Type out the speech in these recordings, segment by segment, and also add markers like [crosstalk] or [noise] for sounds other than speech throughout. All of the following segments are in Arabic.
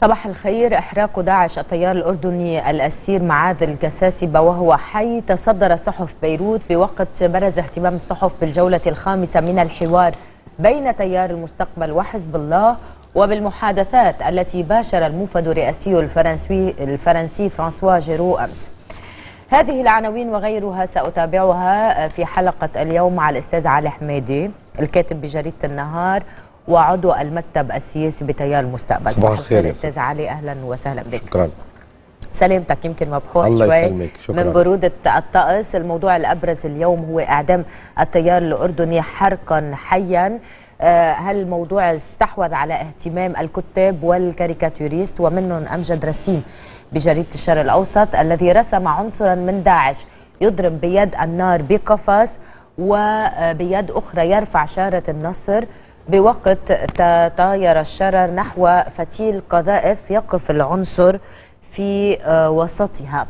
صباح الخير احراق داعش التيار الاردني الاسير معاذ الجساسبه وهو حي تصدر صحف بيروت بوقت برز اهتمام الصحف بالجوله الخامسه من الحوار بين تيار المستقبل وحزب الله وبالمحادثات التي باشر الموفد الرئاسي الفرنسي الفرنسي فرانسوا جيرو امس هذه العناوين وغيرها سأتابعها في حلقة اليوم مع الأستاذ علي حميدي الكاتب بجريدة النهار وعضو المكتب السياسي بتيار المستقبل صباح الخير استاذ علي اهلا وسهلا بك شكرا سلامتك يمكن مبحوح الله شوي شكرا. من برودة الطقس الموضوع الأبرز اليوم هو إعدام التيار الأردني حرقا حيا آه، هل الموضوع استحوذ على اهتمام الكتاب والكاريكاتوريست ومنهم أمجد رسيم بجريدة الشرق الأوسط الذي رسم عنصرا من داعش يضرب بيد النار بقفص وبيد أخرى يرفع شارة النصر بوقت تطاير الشرر نحو فتيل قذائف يقف العنصر في آه، وسطها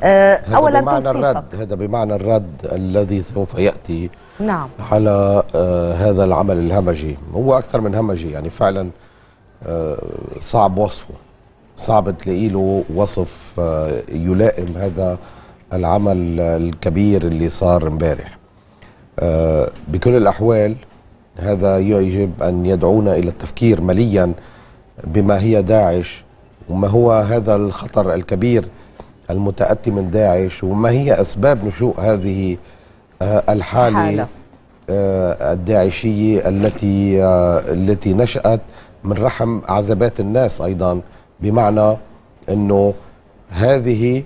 آه، أولا هذا بمعنى الرد هذا بمعنى الرد الذي سوف يأتي نعم على آه، هذا العمل الهمجي هو أكثر من همجي يعني فعلا صعب وصفه صعب تلاقي له وصف يلائم هذا العمل الكبير اللي صار امبارح بكل الأحوال هذا يجب أن يدعونا إلى التفكير مليا بما هي داعش وما هو هذا الخطر الكبير المتأتي من داعش وما هي أسباب نشوء هذه آه، الحالة حالة. آه، الداعشية التي آه، التي نشأت من رحم عذبات الناس أيضا بمعنى أنه هذه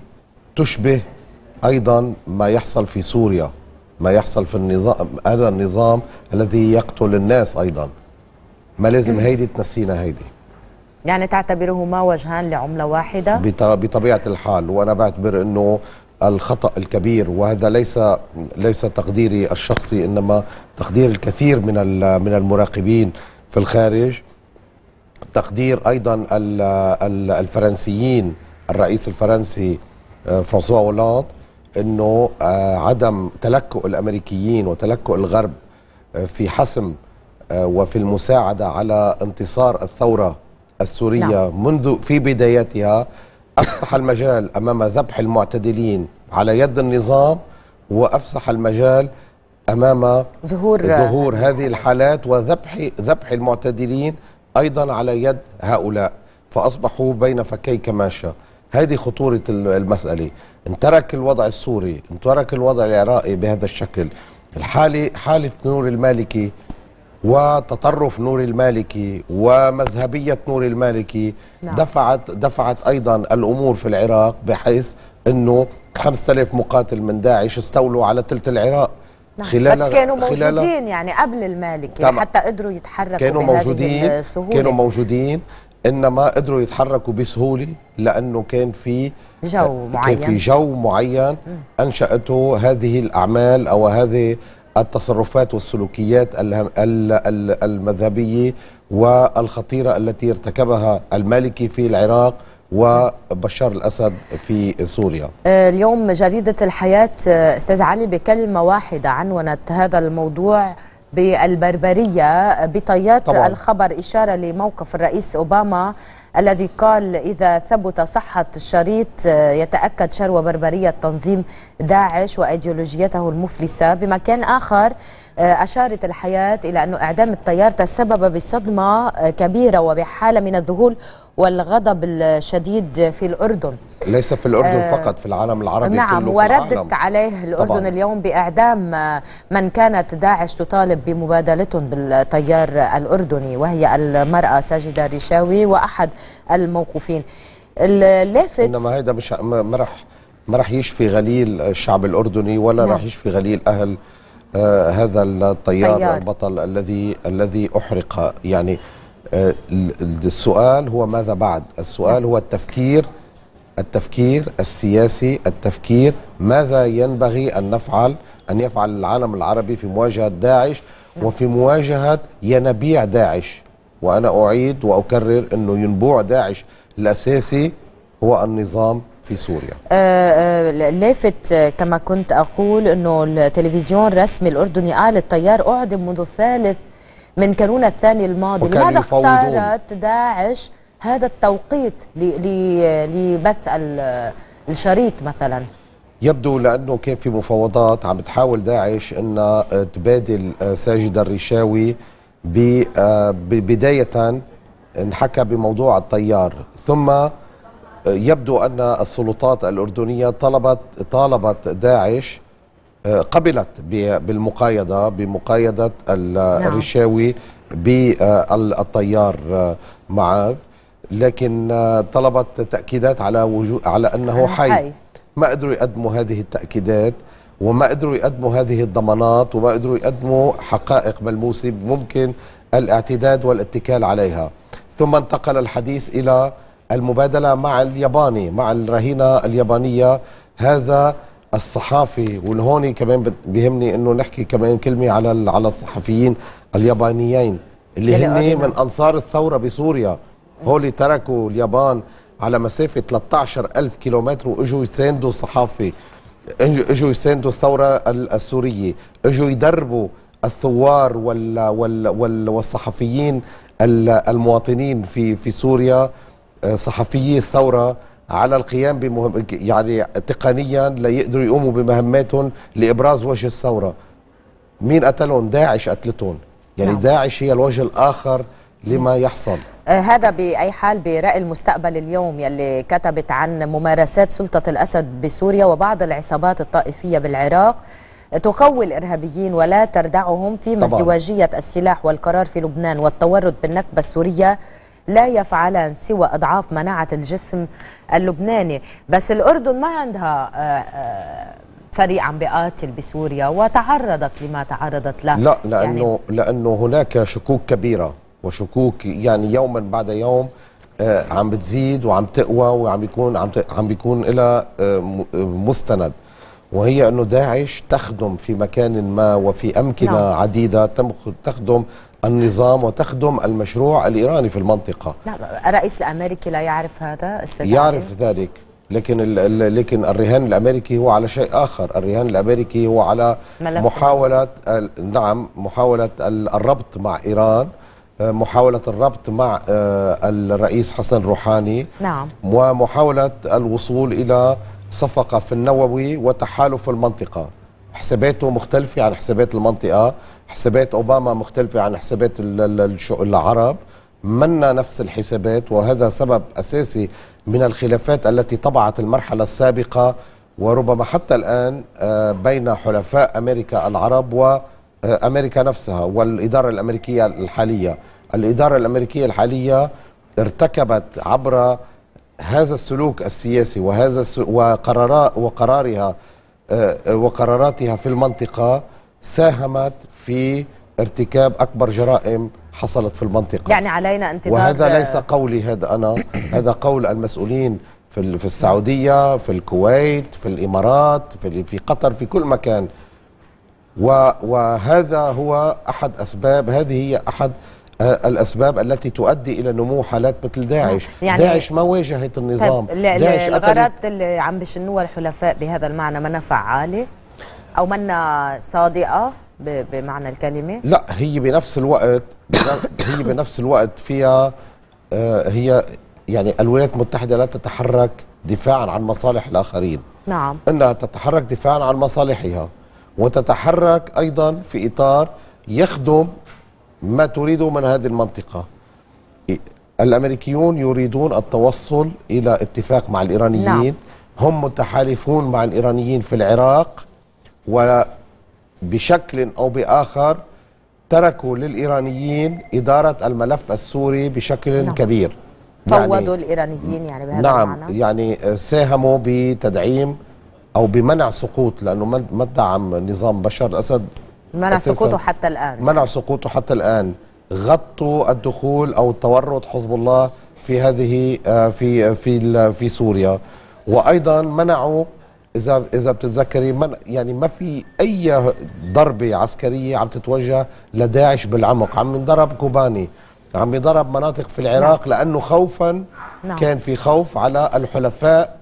تشبه أيضا ما يحصل في سوريا ما يحصل في النظام هذا النظام الذي يقتل الناس أيضا ما لازم هيدي تنسينا هيدي يعني تعتبرهما وجهان لعملة واحدة بطبيعة الحال وأنا بعتبر أنه الخطأ الكبير وهذا ليس ليس تقديري الشخصي إنما تقدير الكثير من من المراقبين في الخارج تقدير أيضا الفرنسيين الرئيس الفرنسي آه، فرانسوا هولاند انه آه، عدم تلكؤ الامريكيين وتلكؤ الغرب آه، في حسم آه، وفي المساعده على انتصار الثوره السوريه نعم. منذ في بدايتها افسح المجال امام ذبح المعتدلين على يد النظام وافسح المجال امام ظهور ظهور هذه الحالات وذبح ذبح المعتدلين ايضا على يد هؤلاء فاصبحوا بين فكي كماشه هذه خطوره المساله ان ترك الوضع السوري ان ترك الوضع العراقي بهذا الشكل الحالة حالة نور المالكي وتطرف نور المالكي ومذهبية نور المالكي نعم. دفعت دفعت أيضا الأمور في العراق بحيث أنه 5000 مقاتل من داعش استولوا على ثلث العراق نعم. خلال بس كانوا موجودين يعني قبل المالكي يعني حتى قدروا يتحركوا كانوا موجودين السهولة. كانوا موجودين انما قدروا يتحركوا بسهوله لانه كان في جو معين كان في جو معين انشاته هذه الاعمال او هذه التصرفات والسلوكيات المذهبيه والخطيره التي ارتكبها المالكي في العراق وبشار الاسد في سوريا. آه، اليوم جريده الحياه آه، استاذ علي بكلمه واحده عنونت هذا الموضوع بالبربرية بطيات طبعاً. الخبر إشارة لموقف الرئيس أوباما الذي قال إذا ثبت صحة الشريط آه، يتأكد شروى بربرية تنظيم داعش وأيديولوجيته المفلسة بمكان آخر آه، أشارت الحياة إلى أن إعدام التيار تسبب بصدمة آه، كبيرة وبحالة من الذهول والغضب الشديد في الأردن ليس في الأردن آه فقط في العالم العربي نعم كله وردت العالم. عليه الأردن طبعا. اليوم بإعدام من كانت داعش تطالب بمبادلتهم بالتيار الأردني وهي المرأة ساجدة ريشاوي وأحد الموقوفين اللافت انما هيدا مش ما راح ما راح يشفي غليل الشعب الاردني ولا نعم. راح يشفي غليل اهل آه هذا الطيار طيار. البطل الذي الذي احرق يعني آه السؤال هو ماذا بعد السؤال نعم. هو التفكير التفكير السياسي التفكير ماذا ينبغي أن نفعل أن يفعل العالم العربي في مواجهة داعش نعم. وفي مواجهة ينابيع داعش وأنا أعيد وأكرر أنه ينبوع داعش الأساسي هو النظام في سوريا آه، آه، لافت آه، كما كنت أقول أنه التلفزيون الرسمي الأردني قال التيار أعدم منذ الثالث من كانون الثاني الماضي لماذا اختارت داعش هذا التوقيت لبث الشريط مثلا يبدو لأنه كان في مفاوضات عم تحاول داعش أن تبادل ساجد الرشاوي آه، بداية انحكى بموضوع الطيار ثم آه، يبدو أن السلطات الأردنية طلبت طالبت داعش آه، قبلت بالمقايضة بمقايضة نعم. الرشاوي بالطيار معاذ لكن طلبت تأكيدات على وجود على أنه حي ما قدروا يقدموا هذه التأكيدات وما قدروا يقدموا هذه الضمانات وما قدروا يقدموا حقائق ملموسة ممكن الاعتداد والاتكال عليها ثم انتقل الحديث إلى المبادلة مع الياباني مع الرهينة اليابانية هذا الصحافي والهون كمان بيهمني انه نحكي كمان كلمه على على الصحفيين اليابانيين اللي هن من انصار الثوره بسوريا هولي تركوا اليابان على مسافه 13 ألف كيلومتر واجوا يساندوا الصحافه اجوا يساندوا الثوره السوريه اجوا يدربوا الثوار وال وال وال والصحفيين المواطنين في في سوريا آه، صحفيي الثوره على القيام بمهم يعني تقنيا ليقدروا يقوموا بمهماتهم لابراز وجه الثوره مين قتلهم داعش قتلتهم يعني نعم. داعش هي الوجه الاخر لما يحصل آه، هذا بأي حال برأي المستقبل اليوم يلي كتبت عن ممارسات سلطة الأسد بسوريا وبعض العصابات الطائفية بالعراق تقوي الإرهابيين ولا تردعهم فيما ازدواجية السلاح والقرار في لبنان والتورط بالنكبة السورية لا يفعلان سوى أضعاف مناعة الجسم اللبناني بس الأردن ما عندها آه، آه، فريق عم بيقاتل بسوريا وتعرضت لما تعرضت له لا يعني لأنه, يعني لأنه هناك شكوك كبيرة وشكوك يعني يوما بعد يوم آه، عم بتزيد وعم تقوى وعم بيكون عم عم بيكون لها آه، آه، مستند وهي انه داعش تخدم في مكان ما وفي امكنه نعم. عديده تخدم النظام وتخدم المشروع الايراني في المنطقه نعم الرئيس الامريكي لا يعرف هذا يعرف ذلك لكن لكن الرهان الامريكي هو على شيء اخر، الرهان الامريكي هو على محاوله نعم محاوله الربط مع ايران آه، محاولة الربط مع آه، الرئيس حسن روحاني نعم. ومحاولة الوصول إلى صفقة في النووي وتحالف المنطقة حساباته مختلفة عن حسابات المنطقة حسابات أوباما مختلفة عن حسابات العرب منا نفس الحسابات وهذا سبب أساسي من الخلافات التي طبعت المرحلة السابقة وربما حتى الآن آه، بين حلفاء أمريكا العرب و امريكا نفسها والاداره الامريكيه الحاليه الاداره الامريكيه الحاليه ارتكبت عبر هذا السلوك السياسي وهذا وقرار وقرارها آه، وقراراتها في المنطقه ساهمت في ارتكاب اكبر جرائم حصلت في المنطقه يعني علينا انتظار وهذا ليس قولي هذا انا [coughs] هذا قول المسؤولين في في السعوديه في الكويت في الامارات في قطر في كل مكان وهذا هو أحد أسباب هذه هي أحد آه، الأسباب التي تؤدي إلى نمو حالات مثل داعش نعم، يعني داعش ما واجهت النظام طيب، داعش الغرض اللي عم بشنوها الحلفاء بهذا المعنى منا فعالة أو منا صادقة بمعنى الكلمة لا هي بنفس الوقت هي بنفس الوقت فيها آه، هي يعني الولايات المتحدة لا تتحرك دفاعا عن مصالح الآخرين نعم إنها تتحرك دفاعا عن مصالحها وتتحرك أيضا في إطار يخدم ما تريده من هذه المنطقة الأمريكيون يريدون التوصل إلى اتفاق مع الإيرانيين نعم. هم متحالفون مع الإيرانيين في العراق وبشكل أو بآخر تركوا للإيرانيين إدارة الملف السوري بشكل نعم. كبير فوضوا يعني الإيرانيين يعني بهذا نعم المعنى. يعني ساهموا بتدعيم او بمنع سقوط لانه ما دعم نظام بشار الاسد منع سقوطه حتى الان منع سقوطه حتى الان غطوا الدخول او تورط حزب الله في هذه آه، في آه، في في سوريا وايضا منعوا اذا اذا بتتذكري من يعني ما في اي ضربه عسكريه عم تتوجه لداعش بالعمق عم ينضرب كوباني عم يضرب مناطق في العراق لا. نعم. لانه خوفا نعم. كان في خوف على الحلفاء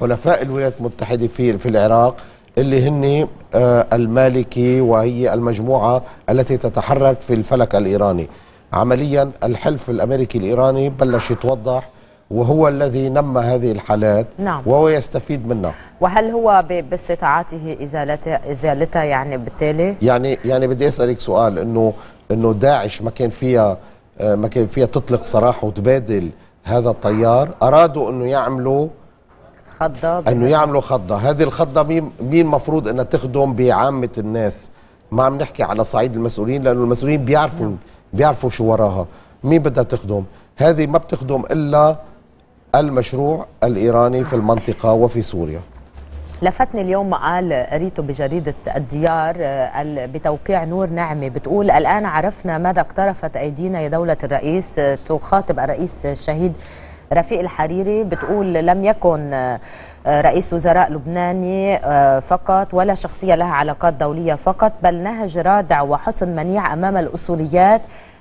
حلفاء الولايات المتحدة في في العراق اللي هن آه، المالكي وهي المجموعة التي تتحرك في الفلك الإيراني عمليا الحلف الأمريكي الإيراني بلش يتوضح وهو الذي نمى هذه الحالات نعم. وهو يستفيد منها وهل هو باستطاعته ازالتها ازالتها يعني بالتالي يعني يعني بدي اسالك سؤال انه انه داعش ما كان فيها آه، ما كان فيها تطلق سراح وتبادل هذا الطيار ارادوا انه يعملوا خضه انه يعملوا خضه هذه الخضه مين مين المفروض انها تخدم بعامه الناس ما عم نحكي على صعيد المسؤولين لانه المسؤولين بيعرفوا نعم. بيعرفوا شو وراها مين بدها تخدم هذه ما بتخدم الا المشروع الايراني في المنطقه وفي سوريا لفتني اليوم مقال قريته بجريدة الديار آه، بتوقيع نور نعمة بتقول الآن عرفنا ماذا اقترفت أيدينا يا دولة الرئيس آه، تخاطب الرئيس الشهيد رفيق الحريري بتقول لم يكن آه، رئيس وزراء لبناني آه، فقط ولا شخصية لها علاقات دولية فقط بل نهج رادع وحسن منيع أمام الأصوليات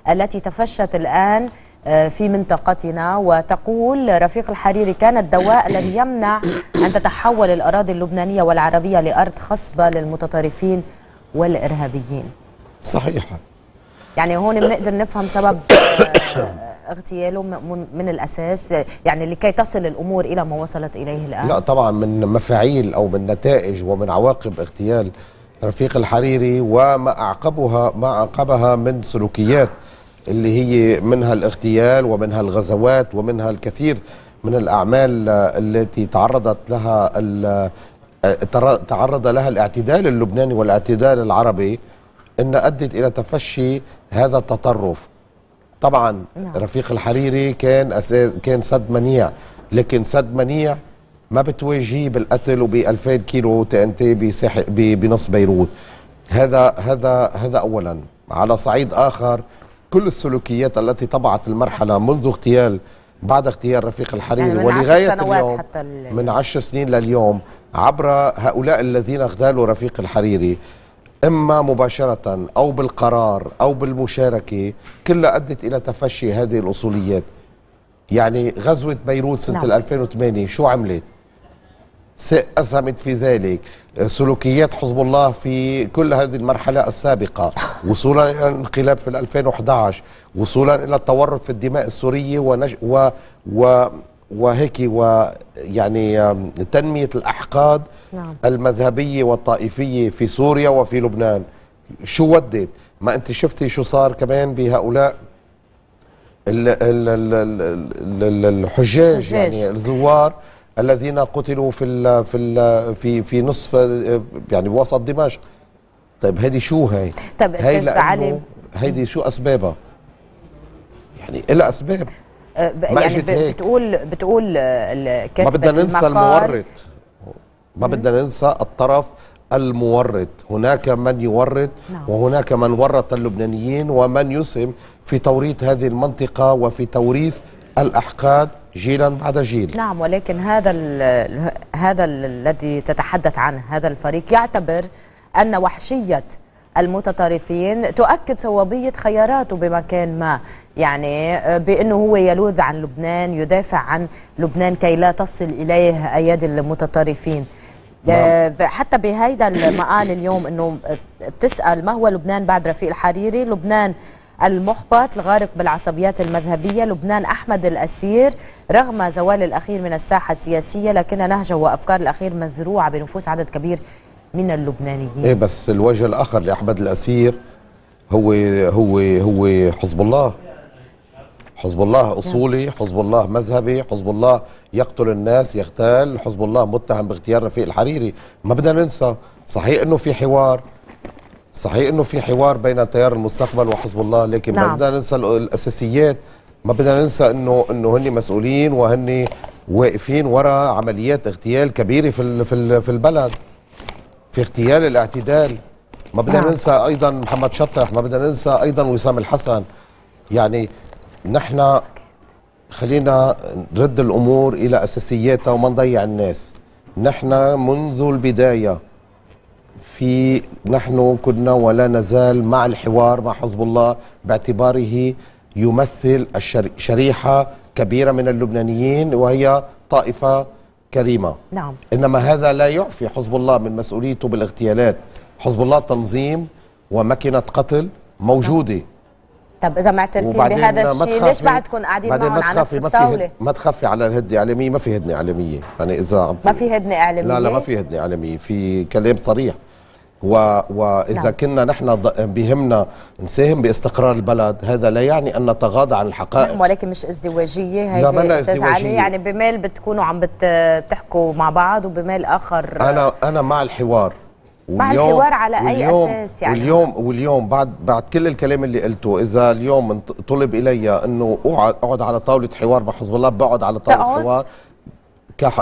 التي تفشت الآن آه، في منطقتنا وتقول رفيق الحريري كان الدواء الذي [coughs] يمنع أن تتحول الأراضي اللبنانية والعربية لأرض خصبة للمتطرفين والإرهابيين صحيح يعني هون بنقدر نفهم سبب [coughs] اغتياله من الاساس يعني لكي تصل الامور الى ما وصلت اليه الان لا طبعا من مفاعيل او من نتائج ومن عواقب اغتيال رفيق الحريري وما اعقبها ما اعقبها من سلوكيات اللي هي منها الاغتيال ومنها الغزوات ومنها الكثير من الاعمال التي تعرضت لها تعرض لها الاعتدال اللبناني والاعتدال العربي ان ادت الى تفشي هذا التطرف طبعا نعم. رفيق الحريري كان أساس كان سد منيع لكن سد منيع ما بتواجهيه بالقتل وب 2000 كيلو تي ان تي بنص بيروت هذا هذا هذا اولا على صعيد اخر كل السلوكيات التي طبعت المرحله منذ اغتيال بعد اغتيال رفيق الحريري يعني ولغايه اليوم حتى من عشر سنين لليوم عبر هؤلاء الذين اغتالوا رفيق الحريري إما مباشرة أو بالقرار أو بالمشاركة كلها أدت إلى تفشي هذه الأصوليات يعني غزوة بيروت سنة نعم. 2008 شو عملت؟ أسهمت في ذلك سلوكيات حزب الله في كل هذه المرحلة السابقة وصولا إلى الانقلاب في 2011 وصولا إلى التورط في الدماء السورية ونج... و... و... وهيك ويعني تنمية الأحقاد نعم. المذهبية والطائفية في سوريا وفي لبنان شو ودت ما أنت شفتي شو صار كمان بهؤلاء الحجاج يعني الزوار الذين قتلوا في ال في ال في في نصف يعني بوسط دمشق طيب هذه شو هي طيب هي علي هيدي شو اسبابها يعني الا اسباب أه، ما يعني بتقول بتقول آه، ما بدنا ننسى المورط ما بدنا ننسى الطرف المورد هناك من يورد نعم. وهناك من ورط اللبنانيين ومن يسهم في توريط هذه المنطقة وفي توريث الأحقاد جيلا بعد جيل نعم ولكن هذا ال هذا الذي تتحدث عنه هذا الفريق يعتبر أن وحشية المتطرفين تؤكد صوابية خياراته بمكان ما يعني آه، بأنه هو يلوذ عن لبنان يدافع عن لبنان كي لا تصل إليه أيادي المتطرفين نعم. آه، حتى بهيدا المقال اليوم انه بتسال ما هو لبنان بعد رفيق الحريري لبنان المحبط الغارق بالعصبيات المذهبيه لبنان احمد الاسير رغم زوال الاخير من الساحه السياسيه لكن نهجه وافكار الاخير مزروعه بنفوس عدد كبير من اللبنانيين ايه بس الوجه الاخر لاحمد الاسير هو هو هو حزب الله حزب الله أصولي حزب الله مذهبي حزب الله يقتل الناس يغتال حزب الله متهم باغتيال رفيق الحريري ما بدنا ننسى صحيح أنه في حوار صحيح أنه في حوار بين تيار المستقبل وحزب الله لكن نعم. ما بدنا ننسى الأساسيات ما بدنا ننسى أنه أنه هن مسؤولين وهن واقفين وراء عمليات اغتيال كبيرة في, في, في البلد في اغتيال الاعتدال ما بدنا نعم. ننسى ايضا محمد شطح ما بدنا ننسى ايضا وسام الحسن يعني نحن خلينا نرد الامور الى اساسياتها وما نضيع الناس نحن منذ البدايه في نحن كنا ولا نزال مع الحوار مع حزب الله باعتباره يمثل شريحه كبيره من اللبنانيين وهي طائفه كريمه نعم انما هذا لا يعفي حزب الله من مسؤوليته بالاغتيالات حزب الله تنظيم وماكينه قتل موجوده نعم. طب اذا معترفين بهذا الشيء ليش بعدكم قاعدين معهم على نفس الطاوله؟ ما تخفي على الهدنه الاعلاميه ما في هدنه اعلاميه يعني اذا ما في هدنه اعلاميه لا لا ما في هدنه اعلاميه في كلام صريح و... واذا نعم. كنا نحن بهمنا نساهم باستقرار البلد هذا لا يعني ان نتغاضى عن الحقائق نعم ولكن مش ازدواجيه هيدي استاذ علي يعني بمال بتكونوا عم بتحكوا مع بعض وبمال اخر انا انا مع الحوار بعد حوار على واليوم اي اساس يعني واليوم واليوم بعد بعد كل الكلام اللي قلته اذا اليوم طلب الي انه اقعد اقعد على طاوله حوار مع حزب الله بقعد على طاوله تقعد. حوار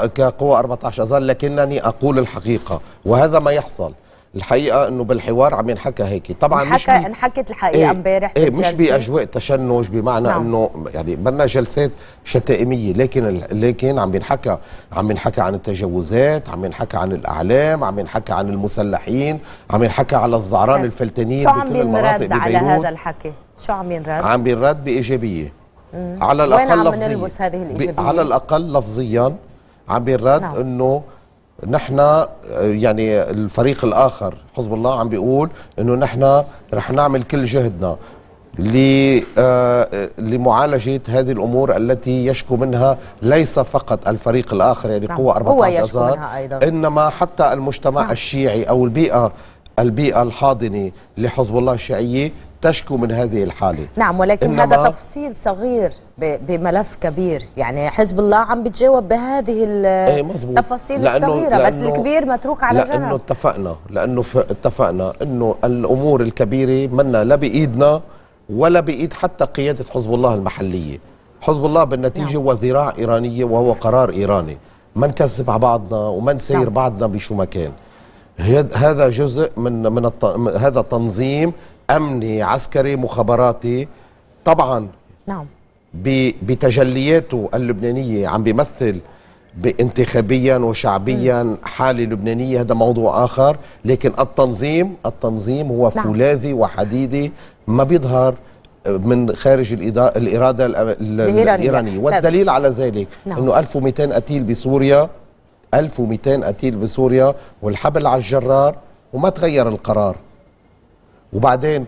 كقوى 14 اذار لكنني اقول الحقيقه وهذا ما يحصل الحقيقه انه بالحوار عم ينحكى هيك طبعا مش بي... انحكت الحقيقه إيه، امبارح ايه, إيه مش باجواء تشنج بمعنى نعم. انه يعني بدنا جلسات شتائميه لكن ال... لكن عم بينحكى عم بينحكى عن التجاوزات عم بينحكى عن الاعلام عم بينحكى عن المسلحين عم ينحكى على الزعران نعم. الفلتانيين شو عم بينرد على هذا الحكي شو عم بينرد عم بينرد بايجابيه مم. على الاقل وين عم نلبس هذه الايجابيه على الاقل لفظيا عم بينرد نعم. انه نحن يعني الفريق الاخر حزب الله عم بيقول انه نحن رح نعمل كل جهدنا آه، لمعالجة هذه الأمور التي يشكو منها ليس فقط الفريق الآخر يعني قوى 14 أزار أيضا. إنما حتى المجتمع نعم. الشيعي أو البيئة البيئة الحاضنة لحزب الله الشيعية تشكو من هذه الحالة نعم ولكن هذا تفصيل صغير بملف كبير يعني حزب الله عم بتجاوب بهذه إيه، التفاصيل لأنه الصغيرة لأنه بس الكبير متروك على جنب لأنه اتفقنا لأنه اتفقنا أنه الأمور الكبيرة منا لا بإيدنا ولا بإيد حتى قيادة حزب الله المحلية حزب الله بالنتيجة نعم. هو ذراع إيرانية وهو قرار إيراني ما نكذب على بعضنا وما نسير نعم. بعضنا بشو مكان هذا جزء من من الت... هذا تنظيم امني عسكري مخابراتي طبعا نعم بتجلياته اللبنانيه عم بيمثل انتخابيا وشعبيا حاله لبنانيه هذا موضوع اخر لكن التنظيم التنظيم هو نعم. فولاذي وحديدي ما بيظهر من خارج الاراده الايرانيه, الإيرانية. طيب. والدليل على ذلك نعم. انه 1200 قتيل بسوريا 1200 قتيل بسوريا والحبل على الجرار وما تغير القرار وبعدين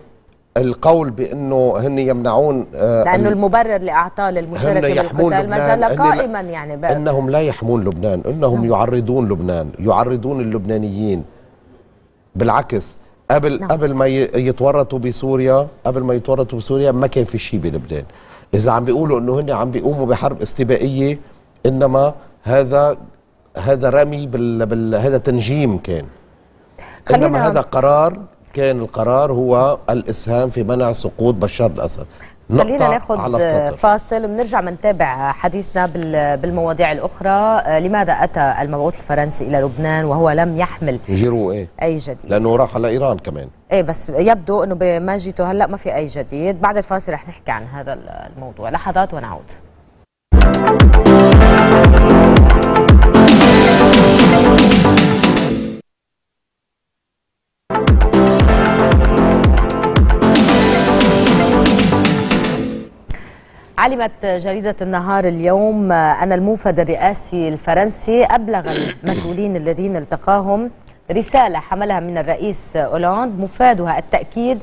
القول بانه هن يمنعون آه، لانه المبرر لاعطال للمشاركه بالقتال ما زال قائما يعني بقى انهم لا يحمون لبنان انهم نعم. يعرضون لبنان يعرضون اللبنانيين بالعكس قبل نعم. قبل ما يتورطوا بسوريا قبل ما يتورطوا بسوريا ما كان في شيء بلبنان اذا عم بيقولوا انه هن عم بيقوموا بحرب استباقيه انما هذا هذا رمي بال, بال... هذا تنجيم كان خلينا انما هذا قرار كان القرار هو الاسهام في منع سقوط بشار الاسد خلينا ناخذ فاصل ونرجع بنتابع حديثنا بالمواضيع الاخرى آه، لماذا اتى المبعوث الفرنسي الى لبنان وهو لم يحمل جيرو ايه اي جديد لانه راح على ايران كمان ايه بس يبدو انه بماجيته هلا ما في اي جديد بعد الفاصل رح نحكي عن هذا الموضوع لحظات ونعود علمت جريدة النهار اليوم أن الموفد الرئاسي الفرنسي أبلغ المسؤولين الذين التقاهم رسالة حملها من الرئيس أولاند مفادها التأكيد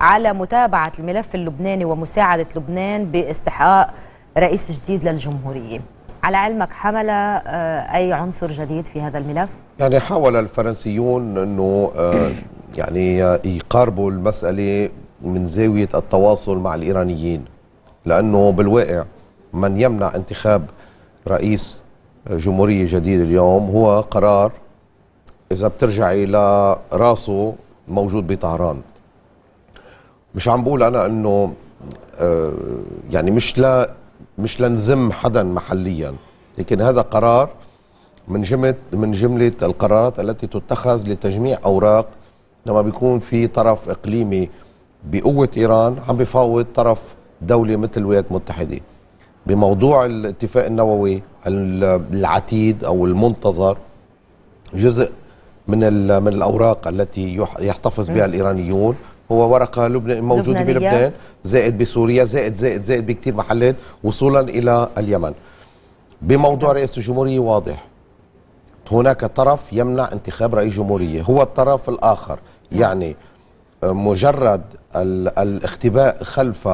على متابعة الملف اللبناني ومساعدة لبنان باستحقاق رئيس جديد للجمهورية على علمك حمل آه، أي عنصر جديد في هذا الملف؟ يعني حاول الفرنسيون أنه آه، يعني يقاربوا المسألة من زاوية التواصل مع الإيرانيين لأنه بالواقع من يمنع انتخاب رئيس جمهورية جديد اليوم هو قرار إذا بترجعي لراسه موجود بطهران مش عم بقول أنا أنه آه، يعني مش لا مش لنزم حدا محليا لكن هذا قرار من جمله من جمله القرارات التي تتخذ لتجميع اوراق لما بيكون في طرف اقليمي بقوه ايران عم بفاوض طرف دوله مثل الولايات المتحده بموضوع الاتفاق النووي العتيد او المنتظر جزء من من الاوراق التي يحتفظ بها الايرانيون هو ورقه لبنان موجوده بلبنان زائد بسوريا زائد زائد زائد بكثير محلات وصولا الى اليمن بموضوع رئيس الجمهوريه واضح هناك طرف يمنع انتخاب رئيس جمهوريه هو الطرف الاخر نعم. يعني مجرد الاختباء خلف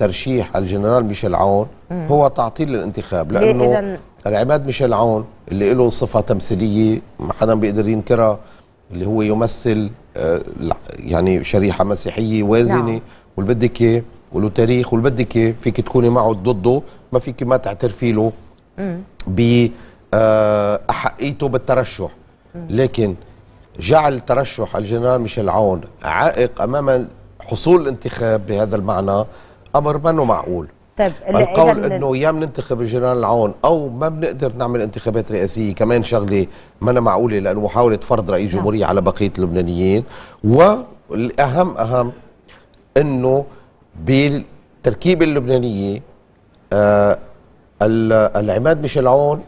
ترشيح الجنرال ميشيل عون هو تعطيل للانتخاب لانه العماد ميشيل عون اللي له صفه تمثيليه ما حدا بيقدر ينكرها اللي هو يمثل آه، يعني شريحه مسيحيه وازنه نعم. واللي بدك اياه وله تاريخ واللي بدك اياه فيك تكوني معه ضده ما فيك ما تعترفي له باحقيته آه، بالترشح لكن جعل ترشح الجنرال ميشيل عون عائق امام حصول الانتخاب بهذا المعنى امر منه معقول طيب القول انه يا بننتخب الجنرال العون او ما بنقدر نعمل انتخابات رئاسيه كمان شغله ما معقوله لانه محاوله فرض رئيس نعم. جمهوريه على بقيه اللبنانيين والاهم اهم انه بالتركيبه اللبنانيه آه العماد ميشيل عون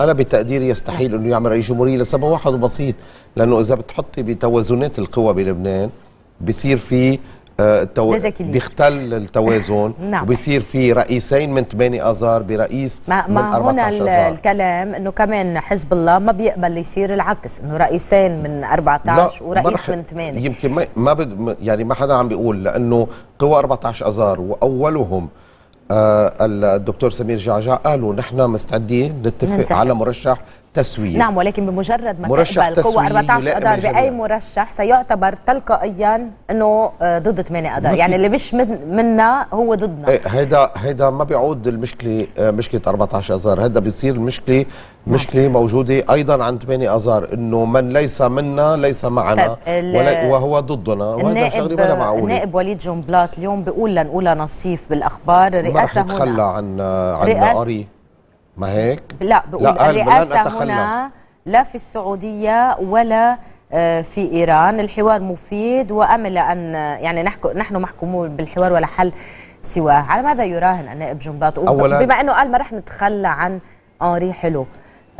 انا بتقديري يستحيل انه يعمل رئيس جمهوريه لسبب واحد وبسيط لانه اذا بتحطي بتوازنات القوى بلبنان بصير في آه، التو... بيختل التوازن [laughs] نعم. وبيصير في رئيسين من 8 اذار برئيس ما, ما 14 هنا أزار. الكلام انه كمان حزب الله ما بيقبل يصير العكس انه رئيسين من 14 ورئيس مرح... من 8 يمكن ما, ما بد... يعني ما حدا عم بيقول لانه قوى 14 اذار واولهم آه الدكتور سمير جعجع قالوا نحن مستعدين نتفق على مرشح تسوية نعم ولكن بمجرد ما مرشح تقبل قوة 14 اذار بأي مرشح سيعتبر تلقائيا أنه آه، ضد 8 اذار يعني اللي مش منا هو ضدنا ايه هذا ما بيعود المشكلة آه، مشكلة 14 أذار هذا بيصير مشكلة نعم. مشكلة موجودة أيضا عند 8 أذار أنه من ليس منا ليس معنا طيب، وهو ضدنا وهذا شغلة ما معقولة النائب وليد جنبلاط اليوم بيقول لنقولها نصيف بالأخبار رئاسة ما رح يتخلى عن آه، عن رئاسة ما هيك؟ لا بقول لا الرئاسة هنا لا في السعودية ولا آه، في إيران الحوار مفيد وأمل أن يعني نحن محكومون بالحوار ولا حل سواه على ماذا يراهن النائب جنبلاط بما أنه قال ما رح نتخلى عن أنري حلو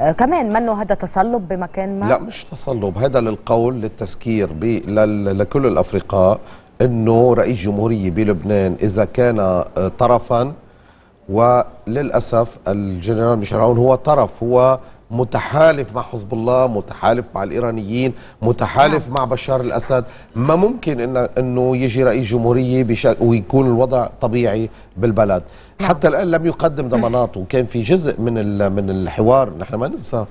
آه كمان منه هذا تصلب بمكان ما لا مش تصلب هذا للقول للتذكير لكل الأفرقاء أنه رئيس جمهورية بلبنان إذا كان آه، طرفا وللأسف الجنرال مشرعون هو طرف هو متحالف مع حزب الله متحالف مع الإيرانيين متحالف نعم. مع بشار الأسد ما ممكن إن أنه يجي رئيس جمهورية بشك ويكون الوضع طبيعي بالبلد نعم. حتى الآن لم يقدم ضمانات وكان [laughs] في جزء من من الحوار نحن ما ننسى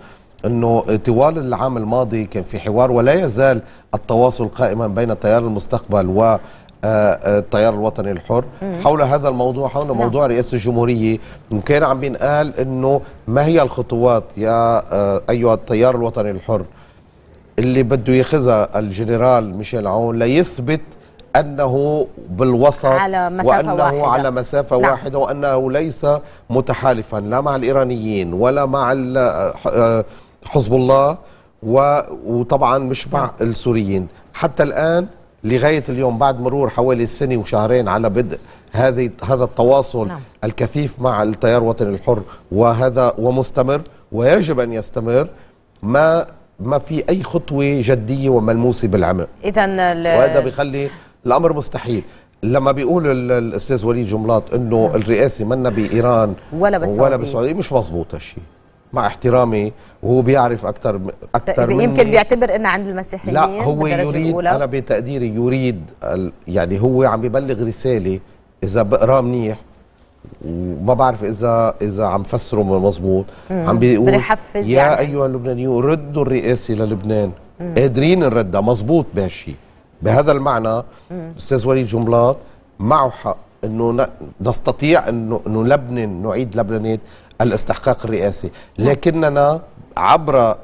انه طوال العام الماضي كان في حوار ولا يزال التواصل قائما بين تيار المستقبل و التيار الوطني الحر حول هذا الموضوع حول نعم. موضوع رئاسه الجمهوريه وكان عم بينقال انه ما هي الخطوات يا آه، ايها التيار الوطني الحر اللي بده ياخذها الجنرال ميشيل عون ليثبت انه بالوسط على مسافة وانه واحدة. على مسافه نعم. واحده وانه ليس متحالفا لا مع الايرانيين ولا مع آه، حزب الله وطبعا مش مع نعم. السوريين حتى الان لغاية اليوم بعد مرور حوالي سنة وشهرين على بدء هذه هذا التواصل نعم. الكثيف مع التيار الوطني الحر وهذا ومستمر ويجب أن يستمر ما ما في أي خطوة جدية وملموسة بالعمل إذا وهذا بيخلي الأمر مستحيل لما بيقول الاستاذ وليد جملات انه نعم. الرئاسه منا بايران ولا بالسعوديه ولا بالسعوديه مش مظبوط هالشيء مع احترامي وهو بيعرف اكتر اكتر طيب، يمكن مني. بيعتبر ان عند المسيحيين لا هو يريد الأولى. انا بتقديري يريد يعني هو عم ببلغ رساله اذا بقراه منيح وما بعرف اذا اذا عم فسره مضبوط عم بيقول يا يعني. ايها اللبنانيون ردوا الرئاسه للبنان مم. قادرين نردها مضبوط بهالشيء بهذا المعنى استاذ وليد جملاط معه حق انه نستطيع انه نلبنن نعيد لبنانيه الاستحقاق الرئاسي نعم. لكننا عبر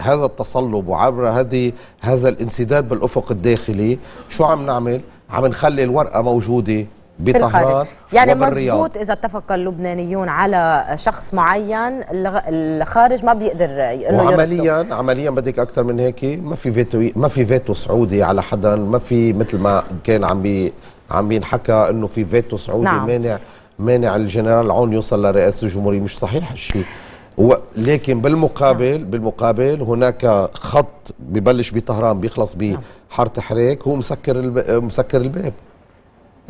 هذا التصلب وعبر هذه هذا الانسداد بالافق الداخلي شو عم نعمل عم نخلي الورقه موجوده بطهران يعني مزبوط اذا اتفق اللبنانيون على شخص معين الخارج ما بيقدر انه وعمليا عمليا بدك اكثر من هيك ما في فيتو ما في فيتو سعودي على حدا ما في مثل ما كان عم بي عم بينحكى انه في فيتو سعودي نعم. مانع مانع الجنرال عون يوصل لرئاسه الجمهوريه مش صحيح الشيء لكن بالمقابل نعم. بالمقابل هناك خط ببلش بطهران بيخلص نعم. بحاره حريك هو مسكر مسكر الباب